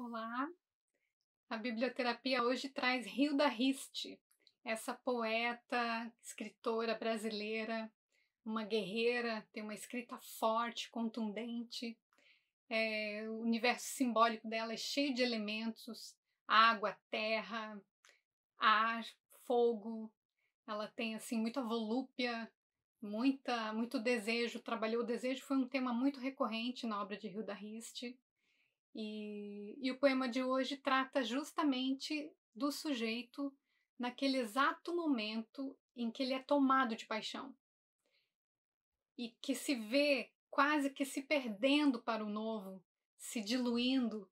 Olá! A biblioterapia hoje traz Hilda Hist, essa poeta, escritora brasileira, uma guerreira, tem uma escrita forte, contundente. É, o universo simbólico dela é cheio de elementos: água, terra, ar, fogo. Ela tem assim muita volúpia, muita, muito desejo, trabalhou o desejo, foi um tema muito recorrente na obra de Hilda Hist. E e o poema de hoje trata justamente do sujeito naquele exato momento em que ele é tomado de paixão e que se vê quase que se perdendo para o novo, se diluindo,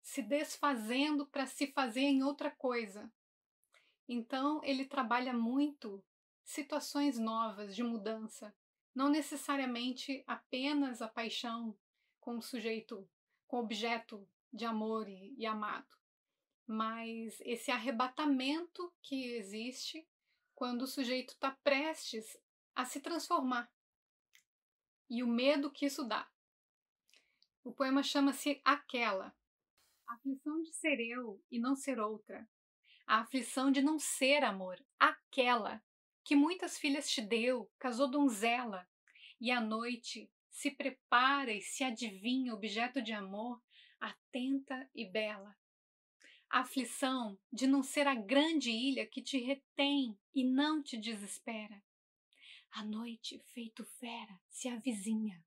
se desfazendo para se fazer em outra coisa. Então, ele trabalha muito situações novas de mudança, não necessariamente apenas a paixão com o sujeito, com o objeto de amor e, e amado, mas esse arrebatamento que existe quando o sujeito está prestes a se transformar e o medo que isso dá. O poema chama-se Aquela. A aflição de ser eu e não ser outra. A aflição de não ser amor, aquela que muitas filhas te deu, casou donzela, e à noite se prepara e se adivinha objeto de amor atenta e bela. aflição de não ser a grande ilha que te retém e não te desespera. A noite, feito fera, se avizinha.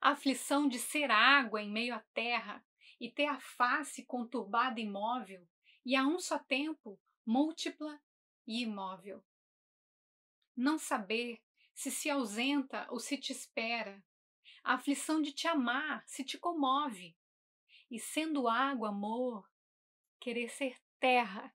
aflição de ser água em meio à terra e ter a face conturbada e imóvel, e a um só tempo múltipla e imóvel. Não saber se se ausenta ou se te espera. A aflição de te amar se te comove e sendo água amor, querer ser terra